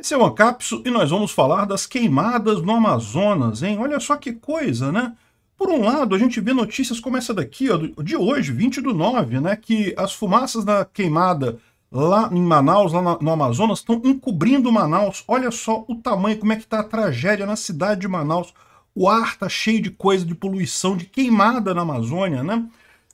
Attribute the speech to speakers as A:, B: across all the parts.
A: Esse é o Ancapso e nós vamos falar das queimadas no Amazonas, hein? Olha só que coisa, né? Por um lado, a gente vê notícias como essa daqui, ó, de hoje, 20 do 9, né? Que as fumaças da queimada lá em Manaus, lá no Amazonas, estão encobrindo Manaus. Olha só o tamanho, como é que tá a tragédia na cidade de Manaus. O ar tá cheio de coisa, de poluição, de queimada na Amazônia, né?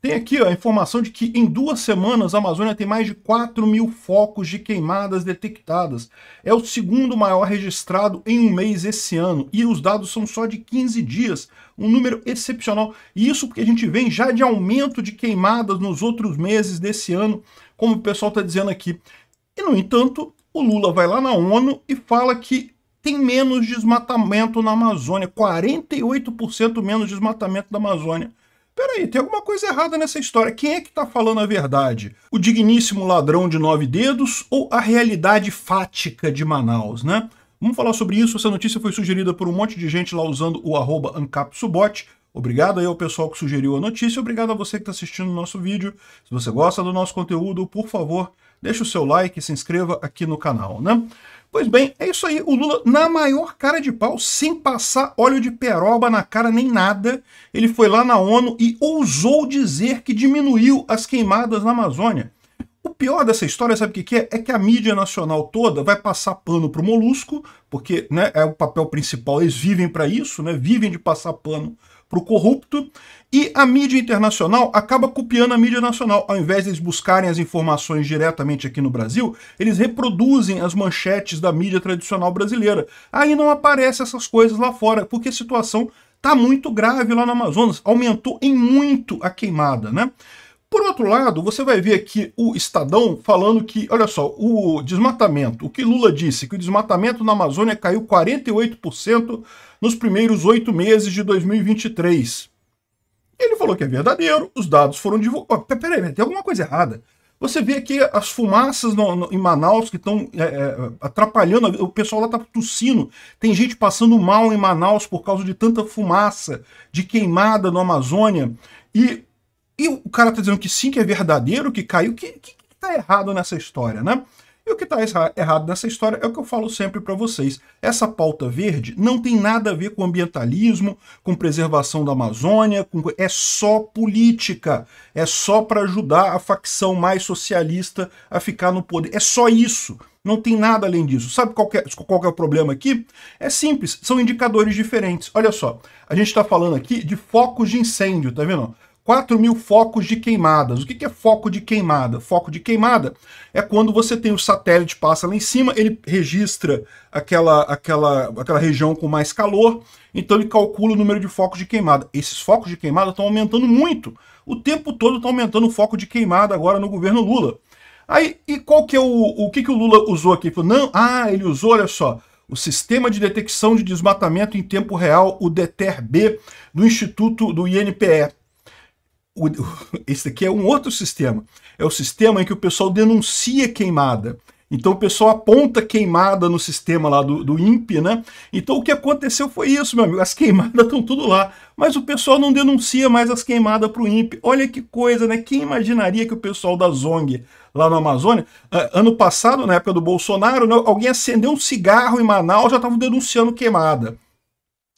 A: Tem aqui ó, a informação de que em duas semanas a Amazônia tem mais de 4 mil focos de queimadas detectadas. É o segundo maior registrado em um mês esse ano. E os dados são só de 15 dias. Um número excepcional. E isso porque a gente vem já de aumento de queimadas nos outros meses desse ano, como o pessoal está dizendo aqui. E, no entanto, o Lula vai lá na ONU e fala que tem menos desmatamento na Amazônia, 48% menos desmatamento da Amazônia. Peraí, tem alguma coisa errada nessa história. Quem é que está falando a verdade? O digníssimo ladrão de nove dedos ou a realidade fática de Manaus, né? Vamos falar sobre isso. Essa notícia foi sugerida por um monte de gente lá usando o arroba ancapsubot. Obrigado aí ao pessoal que sugeriu a notícia. Obrigado a você que está assistindo o nosso vídeo. Se você gosta do nosso conteúdo, por favor, deixe o seu like e se inscreva aqui no canal, né? Pois bem, é isso aí. O Lula, na maior cara de pau, sem passar óleo de peroba na cara nem nada, ele foi lá na ONU e ousou dizer que diminuiu as queimadas na Amazônia. O pior dessa história, sabe o que, é? É que a mídia nacional toda vai passar pano pro Molusco, porque né, é o papel principal, eles vivem para isso, né, vivem de passar pano pro corrupto, e a mídia internacional acaba copiando a mídia nacional. Ao invés de eles buscarem as informações diretamente aqui no Brasil, eles reproduzem as manchetes da mídia tradicional brasileira. Aí não aparecem essas coisas lá fora, porque a situação tá muito grave lá no Amazonas, aumentou em muito a queimada, né? Por outro lado, você vai ver aqui o Estadão falando que, olha só, o desmatamento, o que Lula disse, que o desmatamento na Amazônia caiu 48% nos primeiros oito meses de 2023. Ele falou que é verdadeiro, os dados foram divulgados. Oh, peraí, tem alguma coisa errada. Você vê aqui as fumaças no, no, em Manaus que estão é, é, atrapalhando, o pessoal lá está tossindo, tem gente passando mal em Manaus por causa de tanta fumaça, de queimada na Amazônia. E e o cara tá dizendo que sim, que é verdadeiro, que caiu. O que, que, tá errado nessa história, né? E o que está errado nessa história é o que eu falo sempre para vocês. Essa pauta verde não tem nada a ver com ambientalismo, com preservação da Amazônia, com... é só política. É só para ajudar a facção mais socialista a ficar no poder. É só isso. Não tem nada além disso. Sabe qual, é, qual é o problema aqui? É simples, são indicadores diferentes. Olha só, a gente está falando aqui de focos de incêndio, tá vendo? 4 mil focos de queimadas. O que, é foco de queimada? Foco de queimada é quando você tem o satélite passa lá em cima, ele registra aquela, aquela, aquela região com mais calor, então ele calcula o número de focos de queimada. Esses focos de queimada estão aumentando muito. O tempo todo está aumentando o foco de queimada agora no governo Lula. Aí, e qual que é o, o que, que o Lula usou aqui? Não, ah, ele usou, olha só, o Sistema de Detecção de Desmatamento em Tempo Real, o DETER-B, do Instituto do INPE o, esse aqui é um outro sistema. É o sistema em que o pessoal denuncia queimada. Então o pessoal aponta queimada no sistema lá do, do INPE, né? Então o que aconteceu foi isso, meu amigo. As queimadas estão tudo lá, mas o pessoal não denuncia mais as queimadas para o INPE. Olha que coisa, né? Quem imaginaria que o pessoal da ZONG lá na Amazônia, ah, ano passado, na época do Bolsonaro, né, alguém acendeu um cigarro em Manaus já estavam denunciando queimada.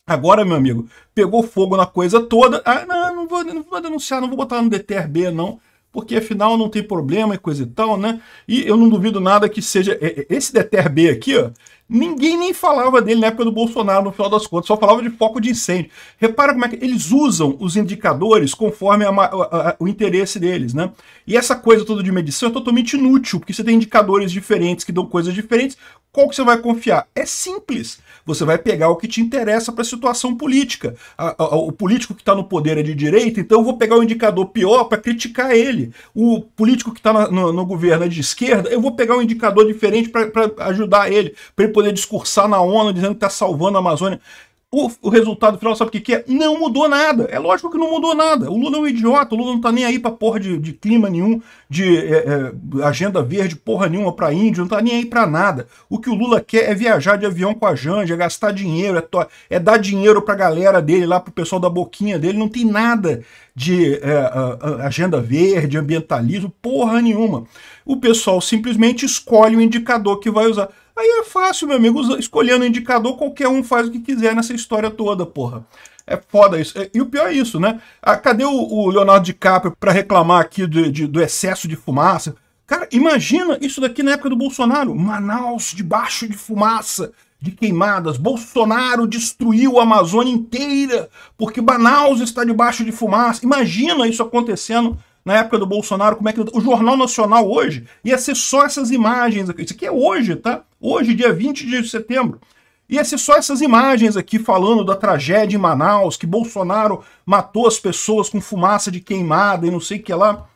A: Agora, meu amigo, pegou fogo na coisa toda. Ah, não, não vou, não vou denunciar, não vou botar no DTRB, não porque afinal não tem problema e coisa e tal, né? E eu não duvido nada que seja é, é, esse Deter B aqui, ó. Ninguém nem falava dele na época do Bolsonaro, no final das contas, só falava de foco de incêndio. Repara como é que eles usam os indicadores conforme a, a, a, o interesse deles, né? E essa coisa toda de medição é totalmente inútil, porque você tem indicadores diferentes que dão coisas diferentes, qual que você vai confiar? É simples. Você vai pegar o que te interessa para a situação política. A, a, o político que está no poder é de direita, então eu vou pegar o indicador pior para criticar ele. O político que está no, no, governo é de esquerda, eu vou pegar um indicador diferente para ajudar ele, para ele poder discursar na ONU dizendo que está salvando a Amazônia o, o, resultado final, sabe o que, que é? Não mudou nada. É lógico que não mudou nada. O Lula é um idiota, o Lula não tá nem aí pra porra de, de clima nenhum, de é, é, agenda verde, porra nenhuma pra Índia, não tá nem aí pra nada. O que o Lula quer é viajar de avião com a Janja, é gastar dinheiro, é, to... é dar dinheiro pra galera dele lá, pro pessoal da boquinha dele. Não tem nada de é, agenda verde, ambientalismo, porra nenhuma. O pessoal simplesmente escolhe o indicador que vai usar. Aí é fácil, meu amigo, escolhendo indicador, qualquer um faz o que quiser nessa história toda, porra. É foda isso. É, e o pior é isso, né? Ah, cadê o, o Leonardo DiCaprio para reclamar aqui do, de, do excesso de fumaça? Cara, imagina isso daqui na época do Bolsonaro. Manaus debaixo de fumaça, de queimadas. Bolsonaro destruiu a Amazônia inteira porque Manaus está debaixo de fumaça. Imagina isso acontecendo na época do Bolsonaro, como é que. O Jornal Nacional hoje ia ser só essas imagens aqui. Isso aqui é hoje, tá? Hoje, dia 20 de setembro. Ia ser só essas imagens aqui falando da tragédia em Manaus, que Bolsonaro matou as pessoas com fumaça de queimada e não sei o que lá.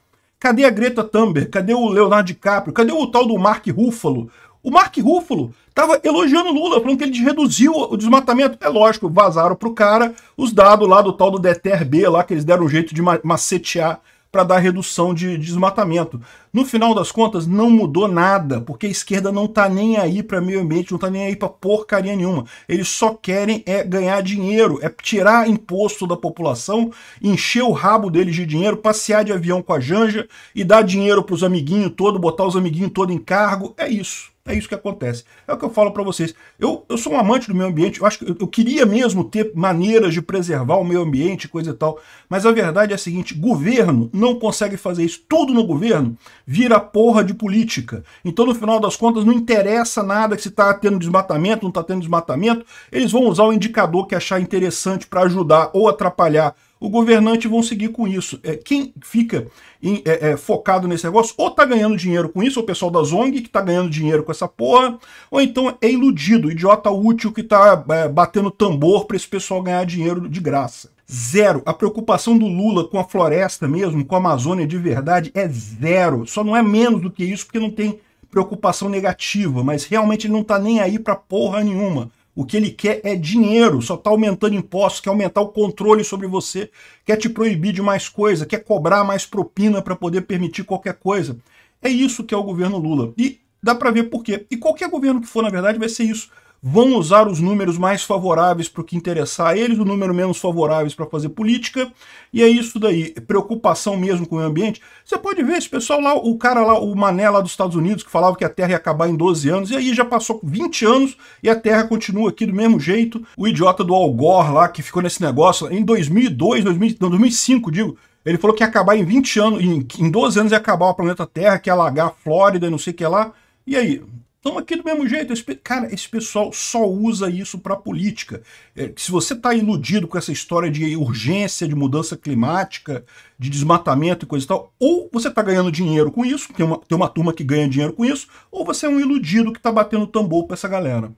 A: Cadê a Greta Thunberg? Cadê o Leonardo DiCaprio? Cadê o tal do Mark Ruffalo? O Mark Ruffalo tava elogiando Lula, falando que ele reduziu o desmatamento. É lógico, vazaram pro cara os dados lá do tal do DTRB, lá que eles deram um jeito de macetear para dar redução de desmatamento. No final das contas, não mudou nada, porque a esquerda não está nem aí para meio ambiente, não está nem aí para porcaria nenhuma. Eles só querem é ganhar dinheiro, é tirar imposto da população, encher o rabo deles de dinheiro, passear de avião com a Janja e dar dinheiro para os amiguinhos todo, botar os amiguinhos todo em cargo. É isso. É isso que acontece. É o que eu falo para vocês. Eu, eu sou um amante do meio ambiente, eu acho que eu, eu, queria mesmo ter maneiras de preservar o meio ambiente, coisa e tal. Mas a verdade é a seguinte: governo não consegue fazer isso. Tudo no governo vira porra de política. Então, no final das contas, não interessa nada que se está tendo desmatamento, não está tendo desmatamento. Eles vão usar o indicador que achar interessante para ajudar ou atrapalhar o governante vão seguir com isso. É, quem fica em, é, é, focado nesse negócio ou tá ganhando dinheiro com isso, o pessoal da Zong que tá ganhando dinheiro com essa porra, ou então é iludido, idiota útil que tá é, batendo tambor para esse pessoal ganhar dinheiro de graça. Zero. A preocupação do Lula com a floresta mesmo, com a Amazônia de verdade, é zero. Só não é menos do que isso porque não tem preocupação negativa, mas realmente ele não tá nem aí pra porra nenhuma. O que ele quer é dinheiro, só está aumentando impostos, quer aumentar o controle sobre você, quer te proibir de mais coisa, quer cobrar mais propina para poder permitir qualquer coisa. É isso que é o governo Lula. E dá para ver por quê. E qualquer governo que for, na verdade, vai ser isso vão usar os números mais favoráveis para o que interessar a eles, o número menos favoráveis para fazer política, e é isso daí, preocupação mesmo com o meio ambiente. Você pode ver esse pessoal lá, o cara lá, o Mané lá dos Estados Unidos, que falava que a Terra ia acabar em 12 anos, e aí já passou 20 anos e a Terra continua aqui do mesmo jeito. O idiota do Al Gore lá, que ficou nesse negócio, em 2002, 2000, não, 2005, digo, ele falou que ia acabar em 20 anos, em, em 12 anos ia acabar o planeta Terra, que ia alagar a Flórida e não sei o que lá. E aí, Estamos aqui do mesmo jeito. Esse, cara, esse pessoal só usa isso para política. É, se você está iludido com essa história de urgência, de mudança climática, de desmatamento e coisa e tal, ou você está ganhando dinheiro com isso, tem uma, tem uma turma que ganha dinheiro com isso, ou você é um iludido que está batendo tambor para essa galera.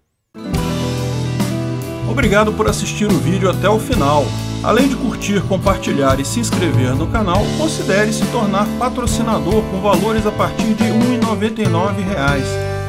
A: Obrigado por assistir o vídeo até o final. Além de curtir, compartilhar e se inscrever no canal, considere se tornar patrocinador com valores a partir de R$ 1,99